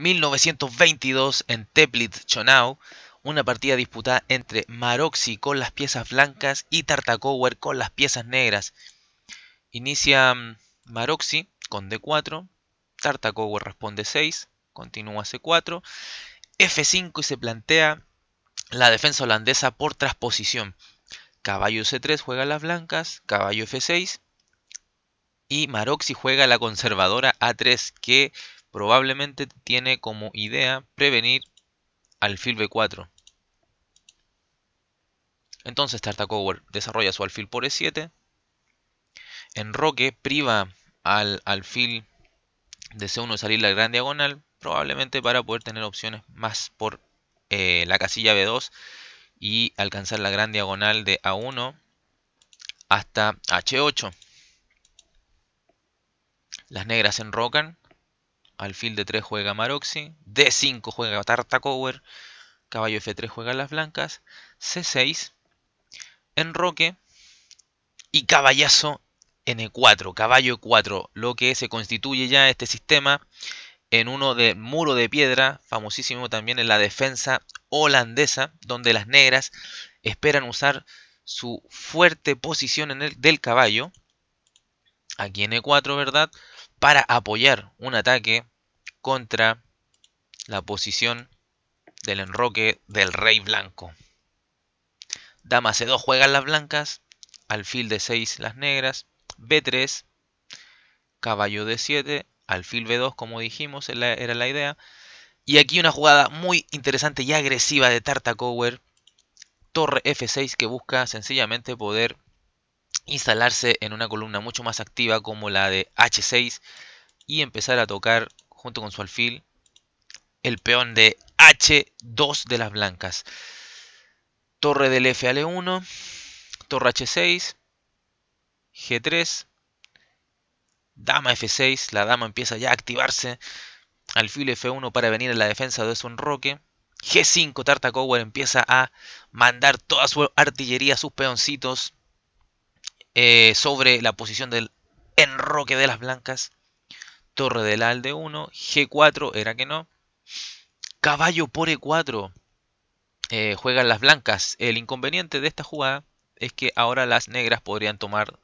1922 en teplitz Chonau, una partida disputada entre Maroxi con las piezas blancas y Tartakower con las piezas negras. Inicia mm, Maroxi con D4, Tartakower responde 6, continúa C4, F5 y se plantea la defensa holandesa por transposición. Caballo C3 juega las blancas, caballo F6 y Maroxi juega la conservadora A3 que probablemente tiene como idea prevenir alfil B4. Entonces Tartakower desarrolla su alfil por E7. Enroque priva al alfil de C1 de salir la gran diagonal, probablemente para poder tener opciones más por eh, la casilla B2 y alcanzar la gran diagonal de A1 hasta H8. Las negras enrocan alfil de 3 juega Maroxi, D5 juega Tartacower, caballo F3 juega las blancas, C6, enroque y caballazo N4, caballo E4, lo que se constituye ya este sistema en uno de muro de piedra, famosísimo también en la defensa holandesa, donde las negras esperan usar su fuerte posición en el, del caballo, aquí en E4, ¿verdad? Para apoyar un ataque contra la posición del enroque del rey blanco. Dama C2 juegan las blancas, alfil d 6 las negras, B3, caballo D7, alfil B2 como dijimos era la idea. Y aquí una jugada muy interesante y agresiva de Tartakower, torre F6 que busca sencillamente poder instalarse en una columna mucho más activa como la de H6 y empezar a tocar junto con su alfil, el peón de H2 de las blancas. Torre del F al E1, torre H6, G3, dama F6, la dama empieza ya a activarse, alfil F1 para venir en la defensa de su enroque. G5, Tartakower empieza a mandar toda su artillería, sus peoncitos eh, sobre la posición del enroque de las blancas torre del alde 1, G4 era que no, caballo por E4, eh, juegan las blancas. El inconveniente de esta jugada es que ahora las negras podrían tomar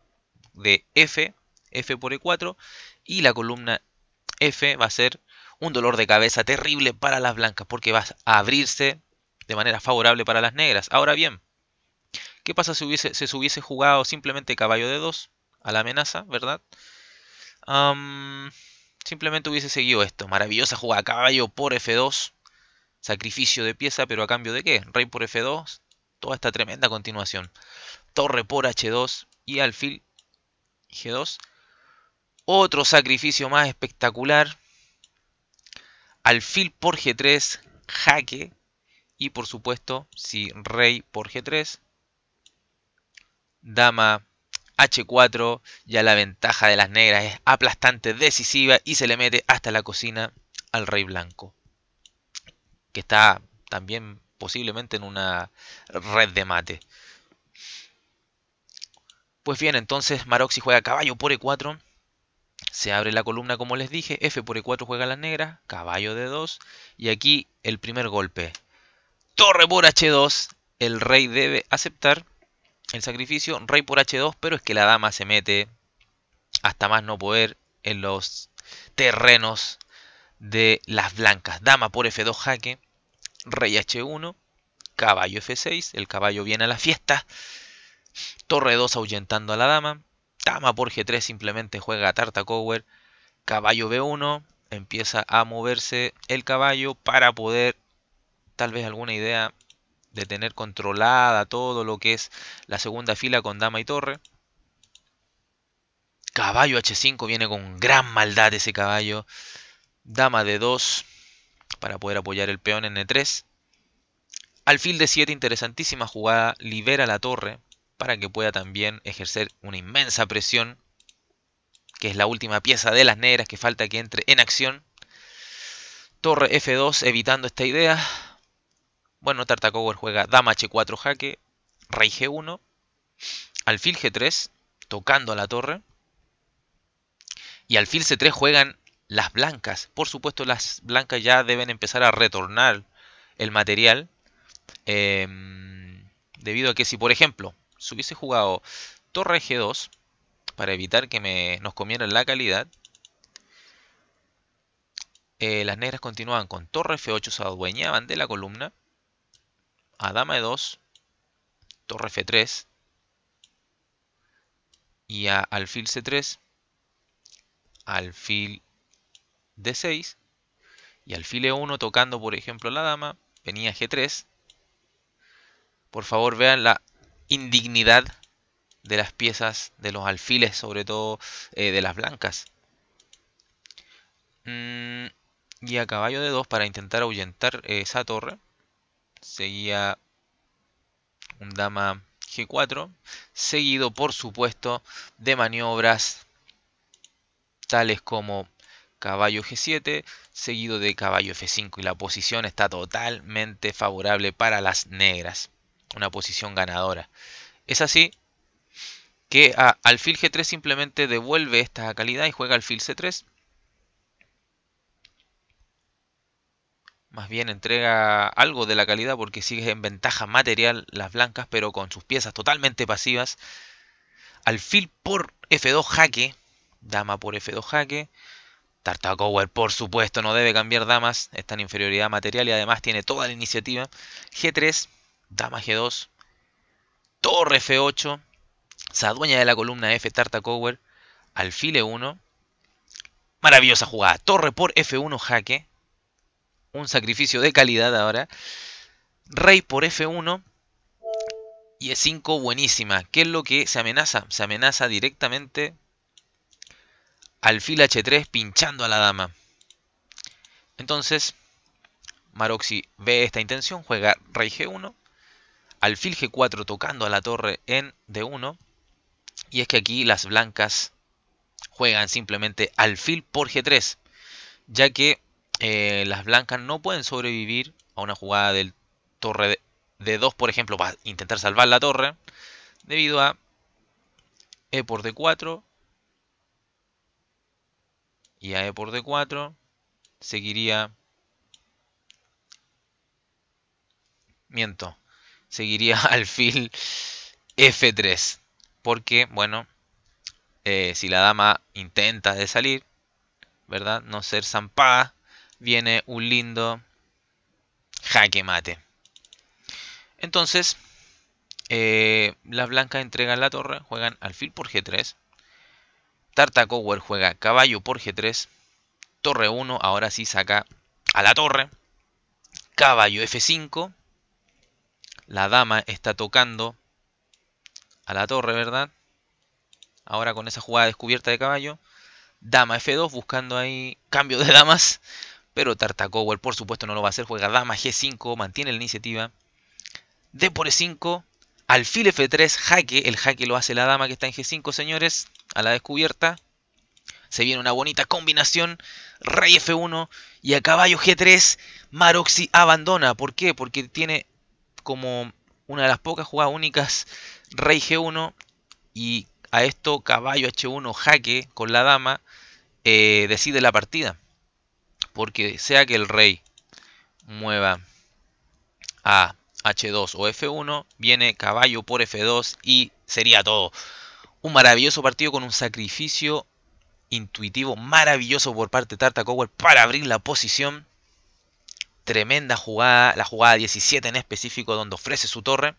de F, F por E4, y la columna F va a ser un dolor de cabeza terrible para las blancas, porque va a abrirse de manera favorable para las negras. Ahora bien, ¿qué pasa si hubiese, hubiese jugado simplemente caballo de 2 a la amenaza, verdad? simplemente hubiese seguido esto. Maravillosa jugada, caballo por F2. Sacrificio de pieza, pero a cambio de qué? Rey por F2. Toda esta tremenda continuación. Torre por H2 y alfil G2. Otro sacrificio más espectacular. Alfil por G3, jaque. Y por supuesto, si rey por G3. Dama H4, ya la ventaja de las negras es aplastante, decisiva y se le mete hasta la cocina al rey blanco, que está también posiblemente en una red de mate. Pues bien, entonces Maroxi juega caballo por E4, se abre la columna como les dije, F por E4 juega las negras, caballo de 2 y aquí el primer golpe. Torre por H2, el rey debe aceptar el sacrificio, rey por h2, pero es que la dama se mete hasta más no poder en los terrenos de las blancas. Dama por f2 jaque, rey h1, caballo f6, el caballo viene a la fiesta, torre 2 ahuyentando a la dama, dama por g3 simplemente juega a cover, caballo b1, empieza a moverse el caballo para poder, tal vez alguna idea de tener controlada todo lo que es la segunda fila con dama y torre. Caballo H5 viene con gran maldad ese caballo. Dama de 2 para poder apoyar el peón en E3. Alfil de 7, interesantísima jugada, libera la torre para que pueda también ejercer una inmensa presión, que es la última pieza de las negras que falta que entre en acción. Torre F2 evitando esta idea. Bueno, Tartakower juega dama h4 jaque, rey g1, alfil g3, tocando a la torre. Y alfil c3 juegan las blancas. Por supuesto, las blancas ya deben empezar a retornar el material. Em, debido a que si, por ejemplo, se hubiese jugado torre g2, para evitar que nos comieran la calidad, eh, las negras continuaban con torre f8, se adueñaban de la columna a dama e2, torre f3 y a alfil c3, alfil d6 y alfil e1 tocando por ejemplo la dama, venía g3. Por favor vean la indignidad de las piezas, de los alfiles sobre todo, eh, de las blancas. Mm, y a caballo de 2 para intentar ahuyentar eh, esa torre seguía un dama G4, seguido por supuesto de maniobras tales como caballo G7, seguido de caballo F5 y la posición está totalmente favorable para las negras, una posición ganadora. Es así que ah, alfil G3 simplemente devuelve esta calidad y juega alfil C3 más bien entrega algo de la calidad porque sigue en ventaja material las blancas, pero con sus piezas totalmente pasivas. Alfil por F2 jaque, dama por F2 jaque. Tartacower, por supuesto, no debe cambiar damas, está en inferioridad material y además tiene toda la iniciativa. G3, dama G2, torre F8, se adueña de la columna F Tartacower. alfil E1. Maravillosa jugada, torre por F1 jaque, un sacrificio de calidad ahora. Rey por F1 y E5 buenísima. ¿Qué es lo que se amenaza? Se amenaza directamente alfil H3 pinchando a la dama. Entonces, Maroxi ve esta intención, juega rey G1, alfil G4 tocando a la torre en D1. Y es que aquí las blancas juegan simplemente alfil por G3, ya que eh, las blancas no pueden sobrevivir a una jugada del torre de 2, por ejemplo, para intentar salvar la torre, debido a E por D4 y a E por D4 seguiría... Miento, seguiría alfil F3, porque, bueno, eh, si la dama intenta de salir, ¿verdad? No ser zampada, viene un lindo jaque mate. Entonces, eh, las blancas entregan la torre, juegan alfil por G3. Tarta juega caballo por G3. Torre 1, ahora sí saca a la torre. Caballo F5. La dama está tocando a la torre, ¿verdad? Ahora con esa jugada descubierta de caballo. Dama F2 buscando ahí cambio de damas. Pero Tartakower, por supuesto, no lo va a hacer. Juega dama G5, mantiene la iniciativa. D por E5, alfil F3, jaque. El jaque lo hace la dama que está en G5, señores. A la descubierta. Se viene una bonita combinación. Rey F1 y a caballo G3. Maroxi abandona. ¿Por qué? Porque tiene como una de las pocas jugadas únicas Rey G1 y a esto caballo H1 jaque con la dama. Eh, decide la partida porque sea que el rey mueva a H2 o F1, viene caballo por F2 y sería todo. Un maravilloso partido con un sacrificio intuitivo maravilloso por parte de Tarta para abrir la posición. Tremenda jugada, la jugada 17 en específico donde ofrece su torre.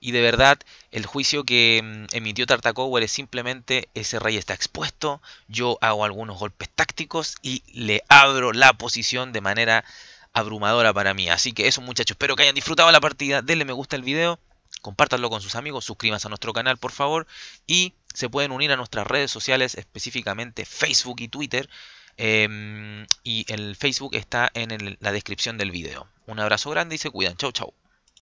Y de verdad, el juicio que mm, emitió Tartakower es simplemente ese rey está expuesto, yo hago algunos golpes tácticos y le abro la posición de manera abrumadora para mí. Así que eso muchachos, espero que hayan disfrutado la partida, denle me gusta al video, compártanlo con sus amigos, suscríbanse a nuestro canal por favor y se pueden unir a nuestras redes sociales, específicamente Facebook y Twitter. Em, y el Facebook está en la descripción del video. Un abrazo grande y se cuidan. Chau, chau.